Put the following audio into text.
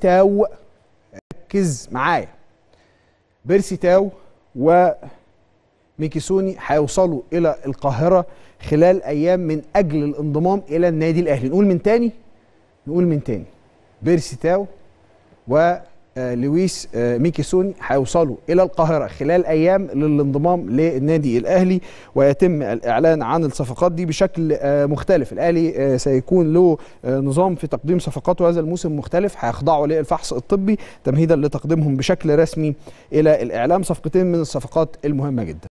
تاو ركز معايا بيرسي تاو وميكيسوني هيوصلوا الى القاهره خلال ايام من اجل الانضمام الى النادي الاهلي نقول من تاني نقول من تاني بيرسي تاو و آه، لويس آه، ميكيسون هيوصلوا الى القاهره خلال ايام للانضمام للنادي الاهلي ويتم الاعلان عن الصفقات دي بشكل آه، مختلف الاهلي سيكون له نظام في تقديم صفقاته هذا الموسم مختلف هيخضعوا للفحص الطبي تمهيدا لتقديمهم بشكل رسمي الى الاعلام صفقتين من الصفقات المهمه جدا